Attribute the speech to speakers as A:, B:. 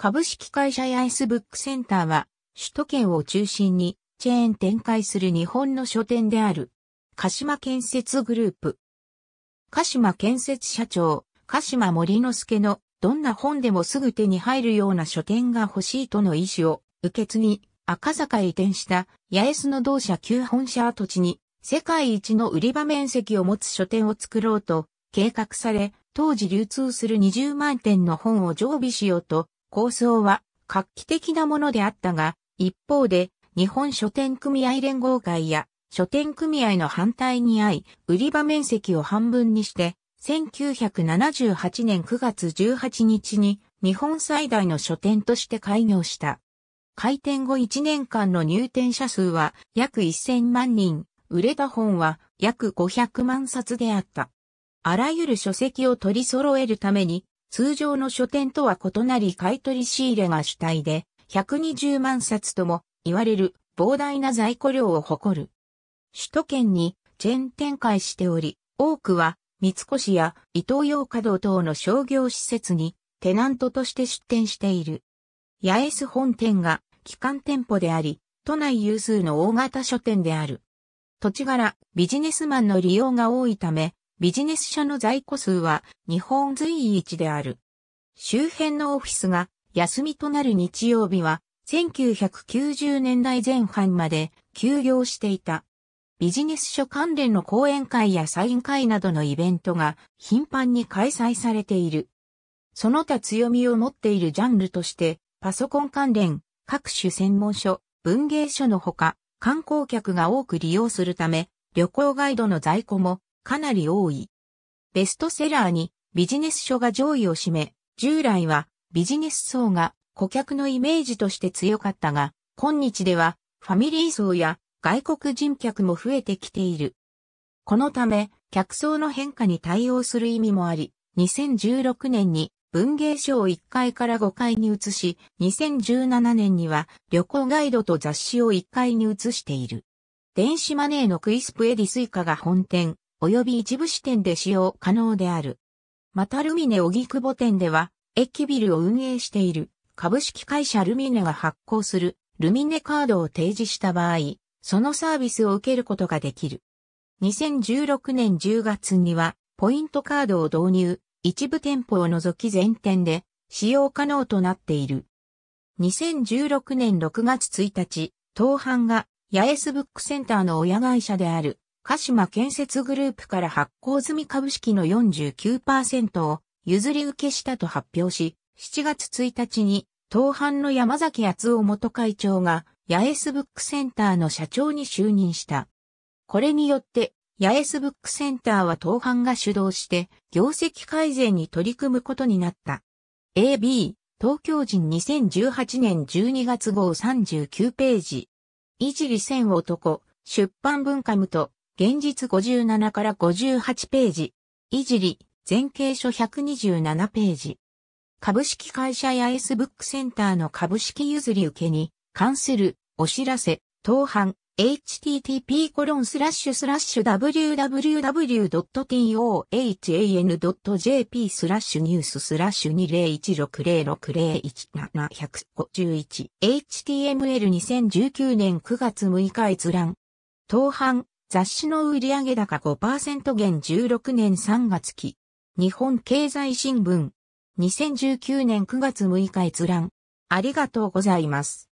A: 株式会社ヤイスブックセンターは、首都圏を中心にチェーン展開する日本の書店である、鹿島建設グループ。鹿島建設社長、鹿島森之助のどんな本でもすぐ手に入るような書店が欲しいとの意思を受け継ぎ、赤坂へ移転した八重洲の同社旧本社跡地に世界一の売り場面積を持つ書店を作ろうと計画され、当時流通する20万点の本を常備しようと構想は画期的なものであったが、一方で日本書店組合連合会や書店組合の反対に合い、売り場面積を半分にして、1978年9月18日に日本最大の書店として開業した。開店後1年間の入店者数は約1000万人、売れた本は約500万冊であった。あらゆる書籍を取り揃えるために通常の書店とは異なり買取仕入れが主体で、120万冊とも言われる膨大な在庫量を誇る。首都圏にチェーン展開しており、多くは三越や伊東洋華堂等の商業施設にテナントとして出店している。八重洲本店が基幹店舗であり、都内有数の大型書店である。土地柄、ビジネスマンの利用が多いため、ビジネス社の在庫数は日本随一である。周辺のオフィスが休みとなる日曜日は1990年代前半まで休業していた。ビジネス書関連の講演会やサイン会などのイベントが頻繁に開催されている。その他強みを持っているジャンルとして、パソコン関連、各種専門書、文芸書のほか、観光客が多く利用するため、旅行ガイドの在庫もかなり多い。ベストセラーにビジネス書が上位を占め、従来はビジネス層が顧客のイメージとして強かったが、今日ではファミリー層や外国人客も増えてきている。このため、客層の変化に対応する意味もあり、2016年に文芸賞を1階から5階に移し、2017年には旅行ガイドと雑誌を1階に移している。電子マネーのクイスプエディスイカが本店、及び一部支店で使用可能である。またルミネ荻窪店では、駅ビルを運営している株式会社ルミネが発行するルミネカードを提示した場合、そのサービスを受けることができる。2016年10月には、ポイントカードを導入、一部店舗を除き全店で使用可能となっている。2016年6月1日、当販が八重洲ブックセンターの親会社である鹿島建設グループから発行済み株式の49%を譲り受けしたと発表し、7月1日に、当藩の山崎厚夫元会長が、八重洲ブックセンターの社長に就任した。これによって、八重洲ブックセンターは当藩が主導して、業績改善に取り組むことになった。AB、東京人2018年12月号39ページ。いじりせん男、出版文化無と、現実57から58ページ。いじり、前景書127ページ。株式会社やエスブックセンターの株式譲り受けに関するお知らせ、当販 http コロンスラッシュスラッシュ www.tohan.jp スラッシュニューススラッシュ201606017151 html2019 年9月6日閲覧。当販雑誌の売上高5%減16年3月期。日本経済新聞。2019年9月6日閲覧。ありがとうございます。